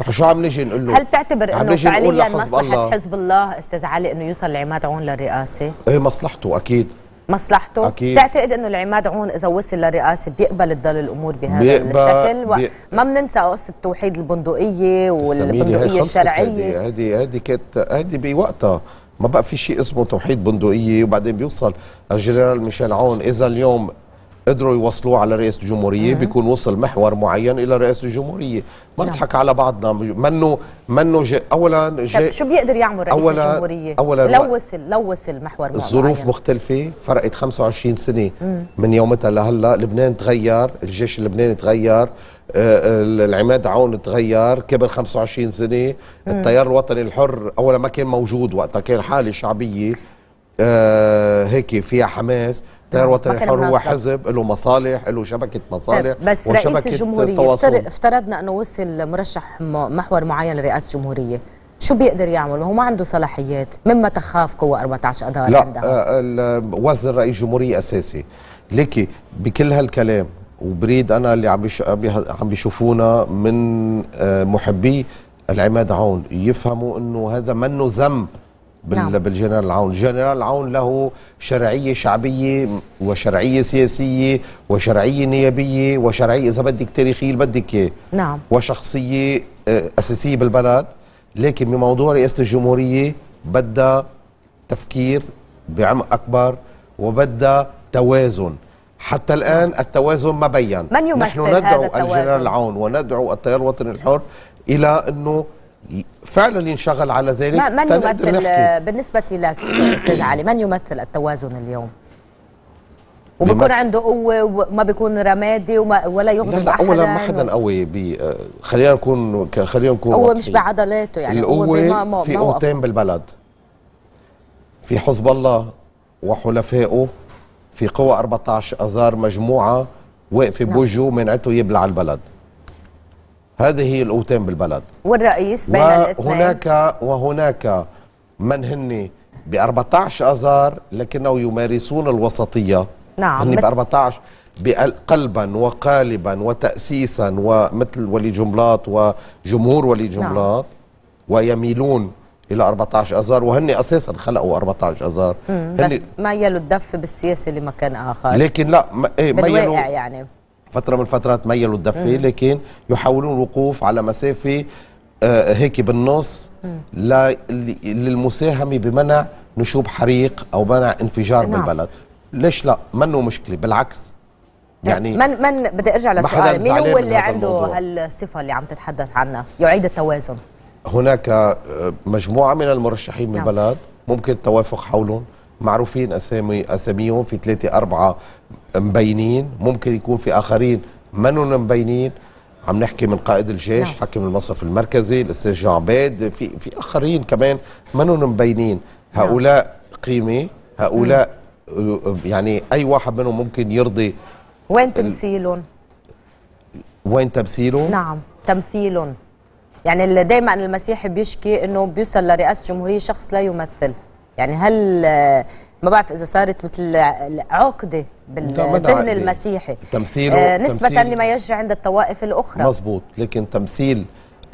نحن شو عم نجي نقول له هل تعتبر انه فعليا مصلحه الله. حزب الله استاذ علي انه يوصل لعماد عون للرئاسه؟ ايه مصلحته اكيد مصلحته أكيد. تعتقد انه العماد عون اذا وصل للرئاسه بيقبل تضل الامور بهذا بيقبل الشكل وما بننسى قصه توحيد البندقيه والبندقيه الشرعيه هذه هذه كانت هذه بوقتها ما بقى في شيء اسمه توحيد بندقيه وبعدين بيوصل الجنرال ميشيل عون اذا اليوم قدروا يوصلوه على رئيس الجمهورية بيكون وصل محور معين إلى رئيس الجمهورية ما نعم. نضحك على بعضنا منه منه جي أولا طيب، جي شو بيقدر يعمل رئيس أولا الجمهورية أولا لو وصل لو وصل محور معين الظروف مختلفة فرقت 25 سنة مم. من يومتها لهلا لبنان تغير الجيش اللبناني تغير آه، آه، العماد عون تغير كبر 25 سنه التيار الوطني الحر اولا ما كان موجود وقتها كان حاله شعبيه آه، هيك فيها حماس التيار نعم، الوطني الحر هو حزب له مصالح له شبكه مصالح طيب، بس رئيس الجمهوريه افترضنا انه وصل مرشح محور معين لرئاسه الجمهوريه شو بيقدر يعمل؟ ما هو ما عنده صلاحيات، مما تخاف قوة 14 أدار لا وزن رئيس جمهورية أساسي، ليكي بكل هالكلام وبريد انا اللي عم عم بيشوفونا من آه، محبي العماد عون يفهموا انه هذا منه ذنب نعم. بالجنرال عون الجنرال عون له شرعية شعبية وشرعية سياسية وشرعية نيابية وشرعية إذا بدك تاريخية اللي بدك إياه نعم وشخصية آه، أساسية بالبلد لكن بموضوع رئاسة الجمهورية بدها تفكير بعمق أكبر وبدها توازن حتى الآن التوازن ما بين من يمثل نحن ندعو الجنرال العون وندعو التيار الوطني الحر إلى أنه فعلا ينشغل على ذلك من يمثل نحكي. بالنسبة لك أستاذ علي من يمثل التوازن اليوم وبكون عنده قوة وما بيكون رمادي وما ولا يغضب لا لا أحدا أولا ما حدا قوي بي خلينا نكون خلينا نكون قوة مش بعضلاته يعني القوة في قوتين بالبلد في حزب الله وحلفائه في قوى 14 اذار مجموعه واقفه نعم. بوجهه منعته يبلع البلد هذه هي القوتين بالبلد والرئيس بين الاثنين وهناك وهناك من هن ب 14 اذار لكنه يمارسون الوسطيه نعم هن ب 14 قلبا وقالبا وتاسيسا ومثل ولي جملات وجمهور ولي جملات نعم. ويميلون الى 14 اذار وهن اساسا خلقوا 14 اذار بس ميلوا الدف بالسياسه لمكان اخر لكن لا ايه ميلوا يعني فتره من الفترات ميلوا الدفه لكن يحاولون الوقوف على مسافه آه هيك بالنص للمساهمه بمنع نشوب حريق او منع انفجار نعم. بالبلد ليش لا منه مشكله بالعكس طيب، يعني من من بدي ارجع لسؤال مين هو اللي عنده هالصفه اللي عم تتحدث عنها يعيد التوازن هناك آه، مجموعه من المرشحين من البلد نعم. ممكن التوافق حولهم معروفين اسامي اساميهم في ثلاثه اربعه مبينين ممكن يكون في اخرين منهم مبينين عم نحكي من قائد الجيش نعم. حكم المصرف المركزي الاستاذ جعباد عبيد في في اخرين كمان منهم مبينين هؤلاء قيمه هؤلاء مم. آه، يعني اي واحد منهم ممكن يرضي وين تمثيلهم وين تمثيلهم نعم تمثيلهم يعني دائما المسيح بيشكي انه بيوصل لرئاسه جمهوريه شخص لا يمثل يعني هل آه، ما بعرف اذا صارت مثل عقده بالذهن المسيحي تمثيله آه نسبه تمثيل لما يجري عند الطوائف الاخرى مظبوط لكن تمثيل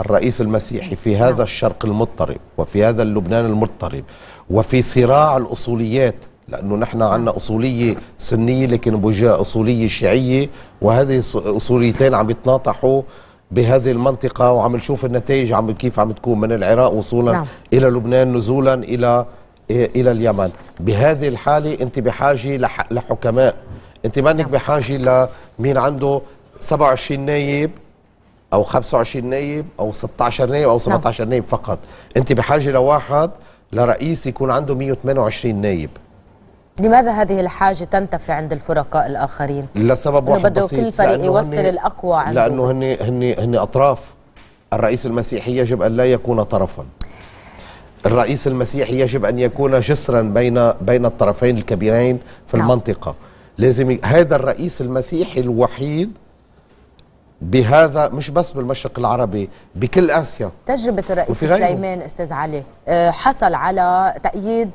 الرئيس المسيحي في هذا نعم. الشرق المضطرب وفي هذا اللبنان المضطرب وفي صراع الاصوليات لانه نحن نعم. عندنا اصوليه سنيه لكن بوجه اصوليه شيعيه وهذه الاصوليتين عم يتناطحوا بهذه المنطقة وعم نشوف النتائج عم كيف عم تكون من العراق وصولا نعم. إلى لبنان نزولا إلى إيه، إلى اليمن بهذه الحالة أنت بحاجة لحكماء أنت ما أنك نعم. بحاجة لمين عنده 27 نايب أو 25 نايب أو 16 نايب أو 17 نعم. نايب فقط أنت بحاجة لواحد لرئيس يكون عنده 128 نايب لماذا هذه الحاجة تنتفي عند الفرقاء الآخرين؟ لسبب واحد بده كل فريق يوصل الأقوى عنده لأنه هن هن هن أطراف الرئيس المسيحي يجب أن لا يكون طرفا الرئيس المسيحي يجب أن يكون جسرا بين بين الطرفين الكبيرين في نعم. المنطقة لازم ي... هذا الرئيس المسيحي الوحيد بهذا مش بس بالمشرق العربي بكل آسيا تجربة الرئيس سليمان أستاذ علي آه، حصل على تأييد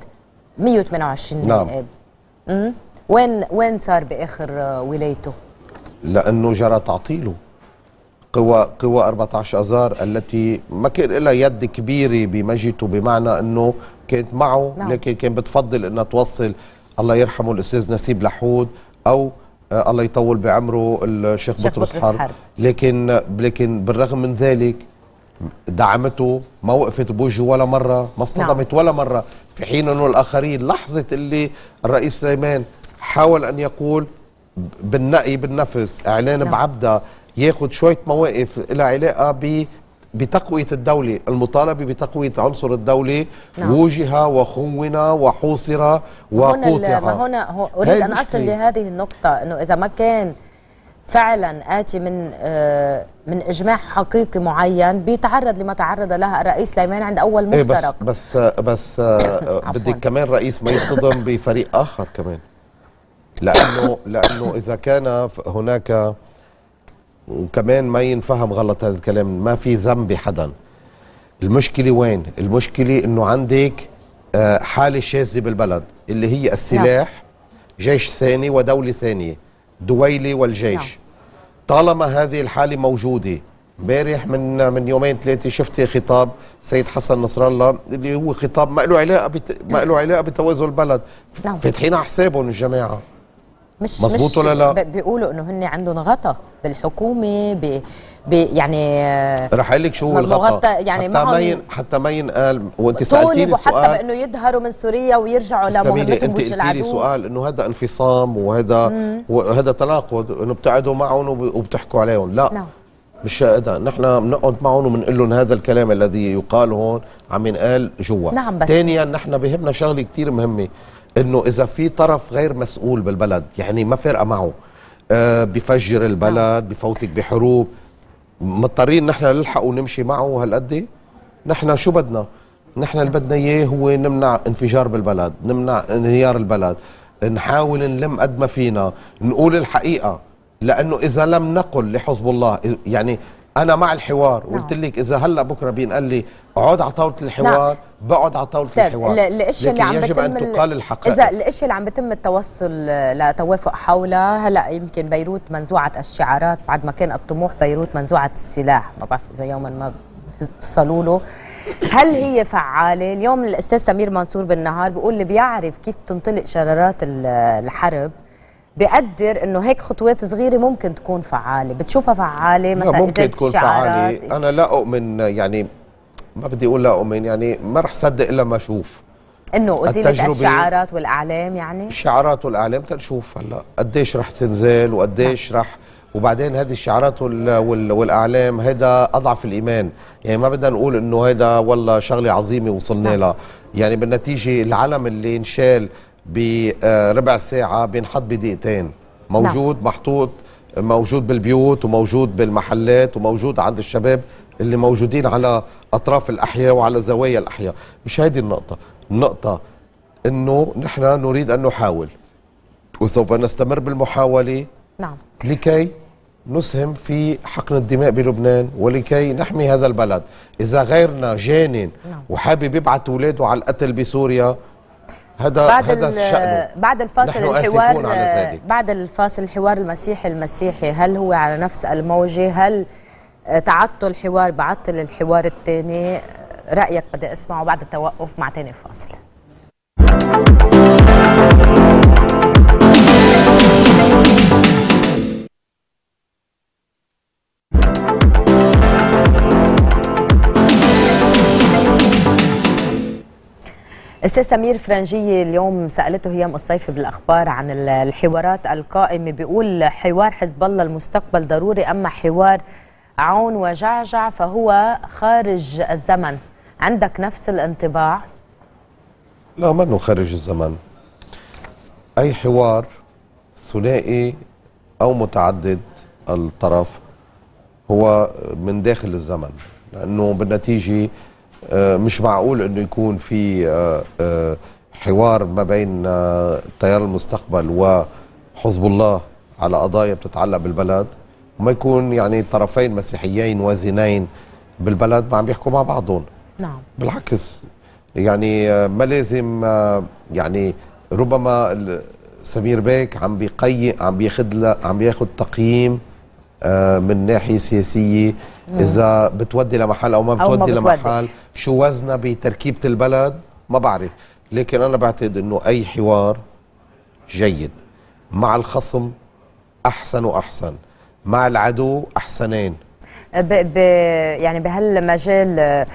128 نعم امم وين وين صار باخر آه، ولايته؟ لانه جرى تعطيله قوى قوى 14 اذار التي ما كان لها يد كبيره بمجته بمعنى انه كانت معه نعم. لكن كان بتفضل انها توصل الله يرحمه الاستاذ نسيب لحود او آه الله يطول بعمره الشيخ بطرس حرب حرب لكن لكن بالرغم من ذلك دعمته ما وقفت بوجهه ولا مره ما اصطدمت نعم. ولا مره في حين أنه الآخرين لحظة اللي الرئيس سليمان حاول أن يقول بالنقي بالنفس إعلان نعم. بعبدة ياخد شوية مواقف لها علاقة ب بتقوية الدولة المطالبة بتقوية عنصر الدولة نعم. وجه وخون وحوصر وقوطعة هنا, هنا أريد أن أصل لهذه النقطة أنه إذا ما كان فعلا آتي من آه، من إجماع حقيقي معين بيتعرض لما تعرض لها الرئيس سليمان عند أول مفترق إيه بس بس آه، بس آه، [coughs] بدك كمان رئيس ما يصطدم [coughs] بفريق آخر كمان لأنه لأنه إذا كان هناك وكمان ما ينفهم غلط هذا الكلام ما في ذنب حدا المشكلة وين؟ المشكلة انه عندك حالة شاذة بالبلد اللي هي السلاح نعم. جيش ثاني ودولة ثانية دويلي والجيش نعم. طالما هذه الحالة موجودة امبارح من من يومين ثلاثة شفت خطاب سيد حسن نصر الله اللي هو خطاب ما له علاقة ما له علاقة بتوازن البلد نعم. فاتحين على حسابهم الجماعة مش مظبوط ولا لا بيقولوا انه هن عندهم غطا بالحكومه ب... يعني رح اقول لك شو هو الغطا يعني حتى مين حتى مين قال وانت سالتيني السؤال حتى بانه يظهروا من سوريا ويرجعوا لمهمتهم وجه العدو سؤال انه هذا انفصام وهذا وهذا تناقض انه بتقعدوا معهم وبتحكوا عليهم لا نعم. مش هذا نحن بنقعد معهم وبنقول لهم هذا الكلام الذي يقال هون عم ينقال جوا نعم بس ثانيا نحن بهمنا شغله كثير مهمه انه اذا في طرف غير مسؤول بالبلد يعني ما فارقه معه آه، بفجر البلد نعم. بفوتك بحروب مضطرين نحن نلحق ونمشي معه هالقد نحن شو بدنا نحن اللي بدنا اياه هو نمنع انفجار بالبلد نمنع انهيار البلد نحاول نلم قد ما فينا نقول الحقيقه لانه اذا لم نقل لحزب الله يعني انا مع الحوار نعم. قلت لك اذا هلا بكره بينقال لي اقعد على طاوله الحوار نعم. بقعد على طاوله طيب. الحوار الاشياء اللي عم يجب ان تقال الحقائق اذا الاشياء اللي عم بتم التوصل لتوافق حولها هلا يمكن بيروت منزوعه الشعارات بعد ما كان الطموح بيروت منزوعه السلاح ما بعرف اذا يوما ما بتوصلوا له هل هي فعاله اليوم الاستاذ سمير منصور بالنهار بيقول اللي بيعرف كيف تنطلق شرارات الحرب بقدر انه هيك خطوات صغيره ممكن تكون فعاله بتشوفها فعاله مثلا ممكن تكون فعاله انا لا اؤمن يعني ما بدي اقول لا اؤمن يعني ما رح صدق الا ما اشوف انه ازيله الشعارات والاعلام يعني الشعارات والاعلام تنشوف هلا قديش رح تنزل وقديش نعم. رح وبعدين هذه الشعارات والاعلام هذا اضعف الايمان يعني ما بدنا نقول انه هذا والله شغله عظيمه وصلنا نعم. لها يعني بالنتيجه العلم اللي انشال بربع ساعه بينحط بدقيقتين موجود نعم. محطوط موجود بالبيوت وموجود بالمحلات وموجود عند الشباب اللي موجودين على اطراف الاحياء وعلى زوايا الاحياء مش هذه النقطه النقطه انه نحن نريد ان نحاول وسوف نستمر بالمحاوله نعم لكي نسهم في حقن الدماء بلبنان ولكي نحمي هذا البلد إذا غيرنا جانن نعم. وحابب يبعث أولاده على القتل بسوريا هذا بعد هذا بعد الفاصل الحوار بعد الفاصل الحوار المسيحي المسيحي هل هو على نفس الموجه هل تعطل حوار بعطل الحوار الثاني رايك بدي اسمعه بعد التوقف مع ثاني فاصل استاذ سمير فرنجيه اليوم سالته هيام الصيف بالاخبار عن الحوارات القائمه بيقول حوار حزب الله المستقبل ضروري اما حوار عون وجعجع فهو خارج الزمن عندك نفس الانطباع لا منه خارج الزمن اي حوار ثنائي او متعدد الطرف هو من داخل الزمن لانه بالنتيجه آه، مش معقول انه يكون في آه، آه، حوار ما بين تيار المستقبل وحزب الله على قضايا بتتعلق بالبلد وما يكون يعني طرفين مسيحيين وازنين بالبلد ما عم يحكوا مع بعضهم نعم بالعكس يعني ما لازم يعني ربما سمير بيك عم بيقيم عم بياخذ عم بياخذ تقييم من ناحيه سياسيه اذا بتودي لمحل او ما بتودي, لمحل شو وزنها بتركيبه البلد ما بعرف لكن انا بعتقد انه اي حوار جيد مع الخصم احسن واحسن مع العدو احسنين ب ب يعني بهالمجال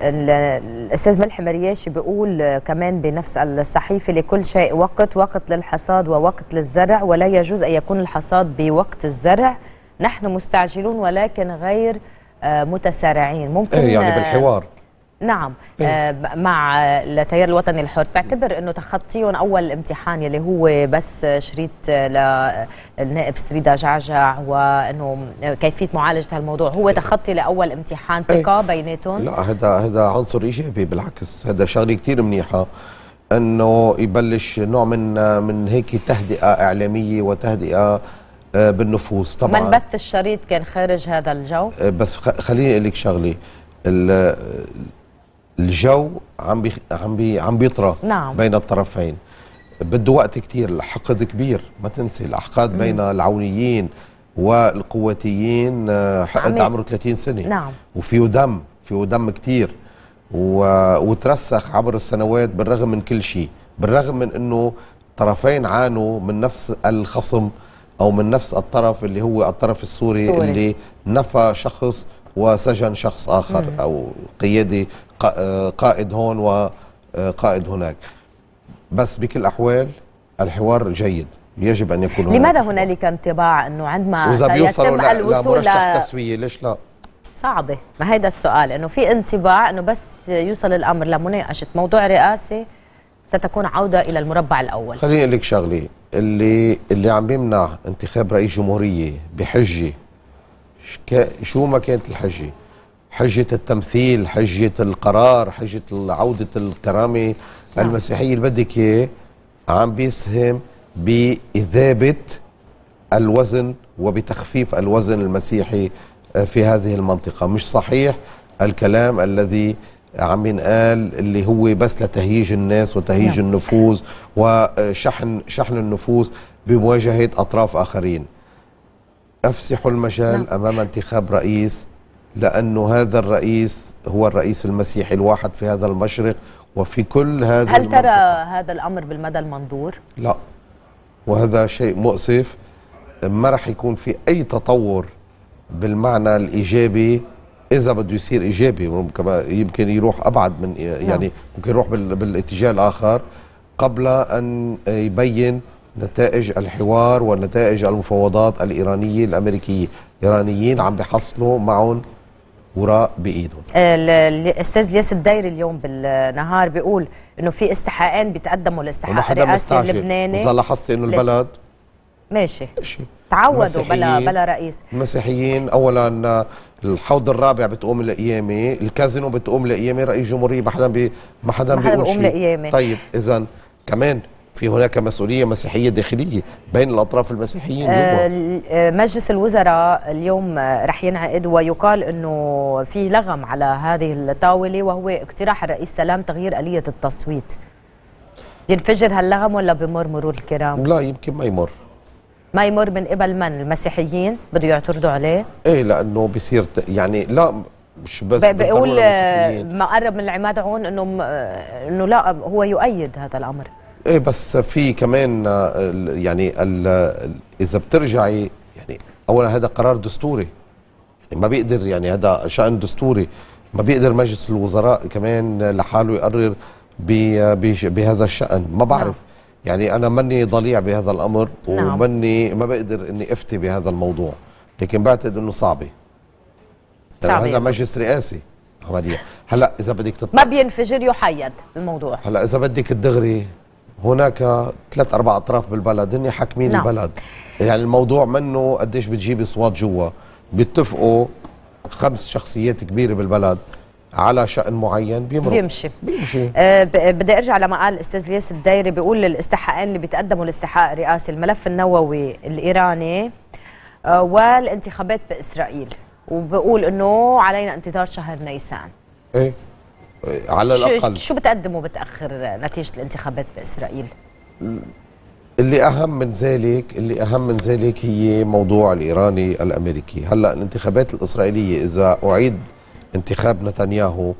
الاستاذ ملحم مرياشي بيقول كمان بنفس الصحيفه لكل شيء وقت وقت للحصاد ووقت للزرع ولا يجوز ان يكون الحصاد بوقت الزرع نحن مستعجلون ولكن غير متسارعين ممكن إيه يعني بالحوار آه، نعم إيه؟ آه، مع التيار الوطني الحر تعتبر انه تخطيهم اول امتحان يلي هو بس شريط آه، للنائب سريدا جعجع وانه كيفيه معالجه هالموضوع هو تخطي لاول امتحان ثقه إيه؟ بيناتهم لا هذا هذا عنصر ايجابي بالعكس هذا شغله كثير منيحه انه يبلش نوع من من هيك تهدئه اعلاميه وتهدئه آه، بالنفوس طبعا من بث الشريط كان خارج هذا الجو آه، بس خليني اقول لك شغله الجو عم بي عم بي عم بيطرى نعم. بين الطرفين بده وقت كثير الحقد كبير ما تنسي الاحقاد بين العونيين والقواتيين آه، حقد عمره 30 سنه نعم. وفيه دم فيه دم كثير و... وترسخ عبر السنوات بالرغم من كل شيء بالرغم من انه طرفين عانوا من نفس الخصم او من نفس الطرف اللي هو الطرف السوري سوري. اللي نفى شخص وسجن شخص اخر مم. او قيادي آه، قائد هون وقائد آه، هناك بس بكل الاحوال الحوار جيد يجب ان يكون لماذا هنالك انطباع انه عندما واذا بيوصلوا الوصول لمرشح تسويه ليش لا صعبه ما هيدا السؤال انه في انطباع انه بس يوصل الامر لمناقشه موضوع رئاسي ستكون عوده الى المربع الاول خليني اقول لك شغله اللي اللي عم بيمنع انتخاب رئيس جمهوريه بحجه شو ما كانت الحجه حجه التمثيل حجه القرار حجه عوده الكرامه نعم. المسيحيه اللي بدك اياه عم بيسهم باذابه الوزن وبتخفيف الوزن المسيحي آه، في هذه المنطقه مش صحيح الكلام الذي عم ينقال اللي هو بس لتهييج الناس وتهييج نعم. النفوذ وشحن شحن النفوذ بمواجهه اطراف اخرين. افسحوا المجال نعم. امام انتخاب رئيس لانه هذا الرئيس هو الرئيس المسيحي الواحد في هذا المشرق وفي كل هذا هل المنطقة. ترى هذا الامر بالمدى المنظور؟ لا وهذا شيء مؤسف ما راح يكون في اي تطور بالمعنى الايجابي اذا بده يصير ايجابي يمكن يروح ابعد من نعم. يعني ممكن يروح بالاتجاه الاخر قبل ان يبين نتائج الحوار ونتائج المفاوضات الايرانيه الامريكيه، الايرانيين عم بيحصلوا معهم وراء بايدهم. الاستاذ آه، ياس الدايري اليوم بالنهار بيقول انه في استحقاقين بيتقدموا لاستحقاق رئاسي لبناني وظل حصي انه البلد ماشي تعودوا بلا بلا رئيس مسيحيين اولا الحوض الرابع بتقوم القيامه الكازينو بتقوم القيامه رئيس جمهوريه ما حدا بي ما حدا بيقول شيء طيب اذا كمان في هناك مسؤوليه مسيحيه داخليه بين الاطراف المسيحيين آه،, آه مجلس الوزراء اليوم رح ينعقد ويقال انه في لغم على هذه الطاوله وهو اقتراح الرئيس سلام تغيير اليه التصويت ينفجر هاللغم ولا مرور الكرام لا يمكن ما يمر ما يمر من قبل من المسيحيين بده يعترضوا عليه ايه لانه بصير يعني لا مش بس بيقول ما قرب من العماد عون انه انه لا هو يؤيد هذا الامر ايه بس في كمان يعني اذا بترجعي يعني اولا هذا قرار دستوري يعني ما بيقدر يعني هذا شان دستوري ما بيقدر مجلس الوزراء كمان لحاله يقرر بهذا الشان ما بعرف نعم. يعني انا ماني ضليع بهذا الامر نعم. وماني ما بقدر اني افتي بهذا الموضوع لكن بعتقد انه صعبه صعبه هذا مجلس رئاسي عمليا هلا اذا بدك تطلع ما بينفجر يحيد الموضوع هلا اذا بدك الدغري هناك ثلاث اربع اطراف بالبلد هن حاكمين نعم. البلد يعني الموضوع منه قديش بتجيبي اصوات جوا بيتفقوا خمس شخصيات كبيره بالبلد على شأن معين بيمرق بيمشي بيمشي أه بدي ارجع لما قال الاستاذ الياس الدايري بيقول الاستحقاقين اللي بيتقدموا الاستحقاق الرئاسي الملف النووي الايراني أه والانتخابات باسرائيل وبقول انه علينا انتظار شهر نيسان ايه على الاقل شو بتقدموا بتاخر نتيجه الانتخابات باسرائيل اللي اهم من ذلك اللي اهم من ذلك هي موضوع الايراني الامريكي هلا الانتخابات الاسرائيليه اذا اعيد انتخاب نتنياهو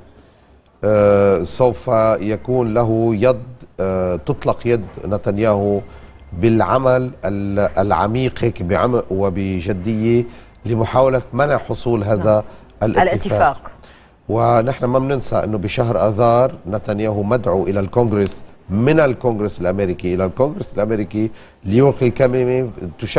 آه، سوف يكون له يد آه، تطلق يد نتنياهو بالعمل العميق هيك بعمق وبجدية لمحاولة منع حصول هذا نعم. الاتفاق, الاتفاق. ونحن ما بننسى أنه بشهر أذار نتنياهو مدعو إلى الكونغرس من الكونغرس الأمريكي إلى الكونغرس الأمريكي ليلقي الكلمة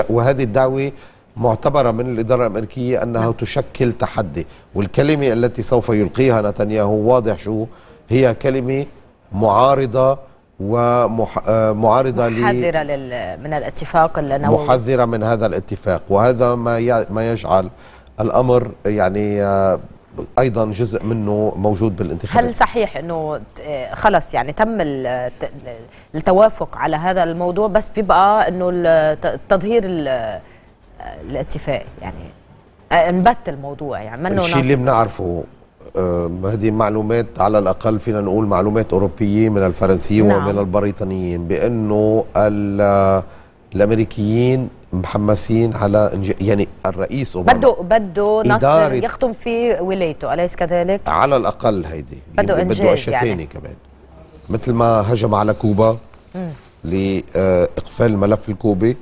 وهذه الدعوة معتبرة من الإدارة الأمريكية أنها تشكل تحدي والكلمة التي سوف يلقيها نتنياهو واضح شو هي كلمة معارضة ومعارضة محذرة لل... من الاتفاق النووي محذرة من هذا الاتفاق وهذا ما ي... ما يجعل الأمر يعني آه، ايضا جزء منه موجود بالانتخابات هل صحيح انه خلص يعني تم التوافق على هذا الموضوع بس بيبقى انه التظهير آه، الاتفاق يعني آه، انبت الموضوع يعني منه الشيء اللي بنعرفه آه، هذه معلومات على الاقل فينا نقول معلومات اوروبيه من الفرنسيين نعم. ومن البريطانيين بانه الامريكيين محمسين على انج... يعني الرئيس اوباما بده بده نصر يختم في ولايته اليس كذلك؟ على الاقل هيدي بده يعني انجاز بده اشياء يعني. كمان مثل ما هجم على كوبا لاقفال الملف الكوبي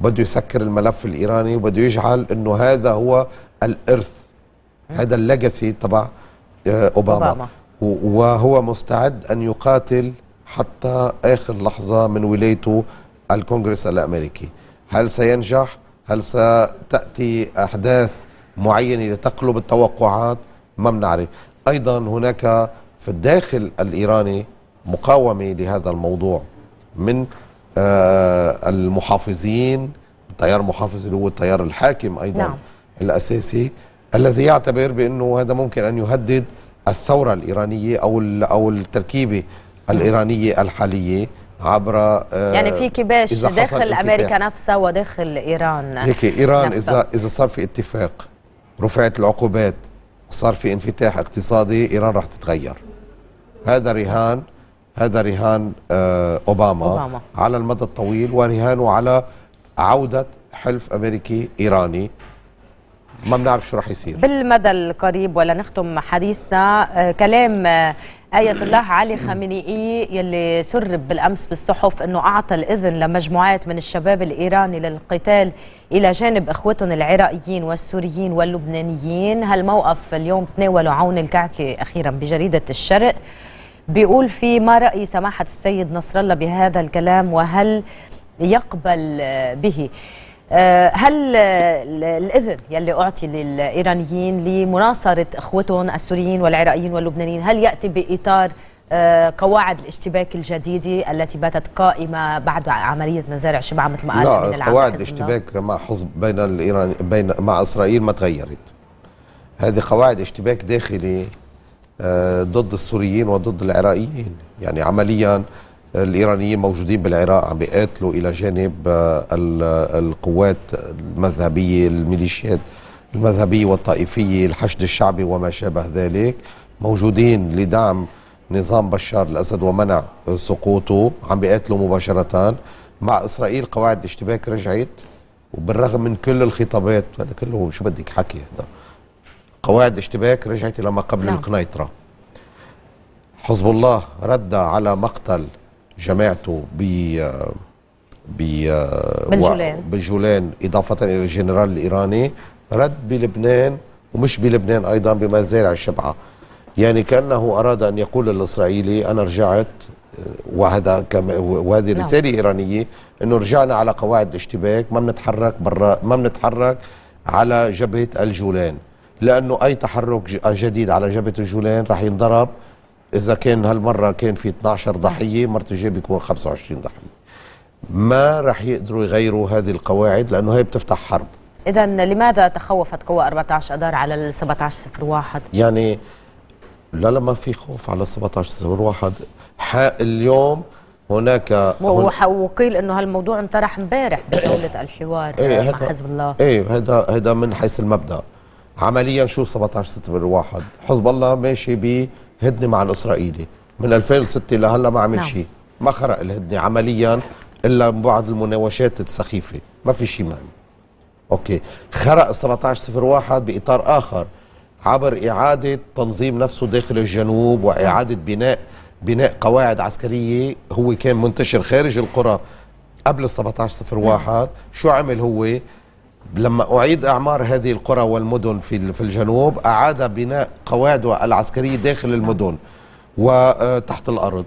بده يسكر الملف الايراني وبده يجعل انه هذا هو الارث هذا الليجاسي تبع آه، اوباما, أوباما. وهو مستعد ان يقاتل حتى اخر لحظه من ولايته الكونغرس الامريكي هل سينجح هل ستاتي احداث معينه لتقلب التوقعات ما بنعرف ايضا هناك في الداخل الايراني مقاومه لهذا الموضوع من آه، المحافظين تيار المحافظ اللي هو التيار الحاكم ايضا نعم. الاساسي الذي يعتبر بانه هذا ممكن ان يهدد الثوره الايرانيه او او التركيبه الايرانيه الحاليه عبر آه، يعني في كباش داخل امريكا نفسها وداخل ايران هيك ايران نفسها. اذا اذا صار في اتفاق رفعت العقوبات وصار في انفتاح اقتصادي ايران راح تتغير هذا رهان هذا رهان آه، أوباما, أوباما على المدى الطويل ورهانه على عودة حلف أمريكي إيراني ما بنعرف شو رح يصير بالمدى القريب ولا نختم حديثنا آه، كلام آه، آية الله علي خامنئي يلي سرب بالأمس بالصحف أنه أعطى الإذن لمجموعات من الشباب الإيراني للقتال إلى جانب إخوتهم العراقيين والسوريين واللبنانيين هالموقف اليوم تناوله عون الكعكة أخيرا بجريدة الشرق بيقول فيه ما رأي سماحة السيد نصر الله بهذا الكلام وهل يقبل به آه، هل الإذن يلي أعطي للإيرانيين لمناصرة أخوتهم السوريين والعراقيين واللبنانيين هل يأتي بإطار آه، قواعد الاشتباك الجديدة التي باتت قائمة بعد عملية مزارع شبعة مثل ما قال لا قواعد الاشتباك مع حزب بين الإيران بين مع إسرائيل ما تغيرت هذه قواعد اشتباك داخلي آه، ضد السوريين وضد العراقيين يعني عمليا الإيرانيين موجودين بالعراق عم بيقاتلوا إلى جانب آه، القوات المذهبية الميليشيات المذهبية والطائفية الحشد الشعبي وما شابه ذلك موجودين لدعم نظام بشار الأسد ومنع سقوطه عم بيقاتلوا مباشرة مع إسرائيل قواعد الاشتباك رجعت وبالرغم من كل الخطابات هذا كله شو بدك حكي هذا قواعد اشتباك رجعت إلى ما قبل نعم. القنيطرة حزب الله رد على مقتل جماعته ب بالجولان بجولان إضافة إلى الجنرال الإيراني رد بلبنان ومش بلبنان أيضا بمزارع الشبعة يعني كأنه أراد أن يقول للاسرائيلي أنا رجعت وهذا كم وهذه نعم. رسالة إيرانية أنه رجعنا على قواعد الاشتباك ما بنتحرك برا ما بنتحرك على جبهة الجولان لانه اي تحرك جديد على جبهه الجولان راح ينضرب اذا كان هالمره كان في 12 ضحيه مرت الجايه بيكون 25 ضحيه ما راح يقدروا يغيروا هذه القواعد لانه هي بتفتح حرب اذا لماذا تخوفت قوى 14 اذار على ال 1701 يعني لا لا ما في خوف على 1701 اليوم هناك وقيل انه هالموضوع انطرح امبارح بجوله الحوار ايه مع حزب الله ايه هذا هذا من حيث المبدا عمليا شو 17 صفر واحد حزب الله ماشي بهدنه مع الاسرائيلي من 2006 لهلا ما عمل نعم. شيء ما خرق الهدنه عمليا الا بعض المناوشات السخيفه ما في شيء ما اوكي خرق 17 صفر واحد باطار اخر عبر اعاده تنظيم نفسه داخل الجنوب واعاده بناء بناء قواعد عسكريه هو كان منتشر خارج القرى قبل 17 صفر واحد شو عمل هو لما أعيد إعمار هذه القرى والمدن في في الجنوب أعاد بناء قواده العسكرية داخل المدن وتحت الأرض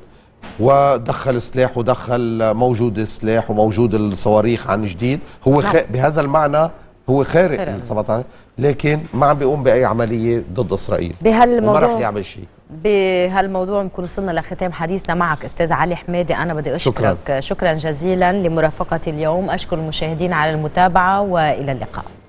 ودخل سلاح ودخل موجود السلاح وموجود الصواريخ عن جديد هو نعم. خ... بهذا المعنى هو خارق 17 لكن ما عم بيقوم باي عمليه ضد اسرائيل بهالموضوع ما راح يعمل شيء بهالموضوع بنكون وصلنا لختام حديثنا معك استاذ علي حمادي انا بدي اشكرك شكرا, شكرا جزيلا لمرافقتي اليوم اشكر المشاهدين على المتابعه والى اللقاء